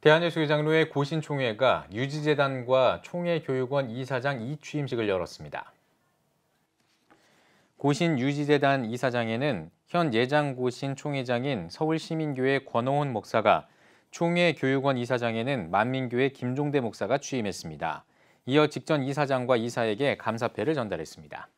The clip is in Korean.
대한예술시장로의 고신총회가 유지재단과 총회교육원 이사장 이취임식을 열었습니다. 고신 유지재단 이사장에는 현 예장 고신 총회장인 서울시민교회 권호훈 목사가 총회 교육원 이사장에는 만민교회 김종대 목사가 취임했습니다. 이어 직전 이사장과 이사에게 감사패를 전달했습니다.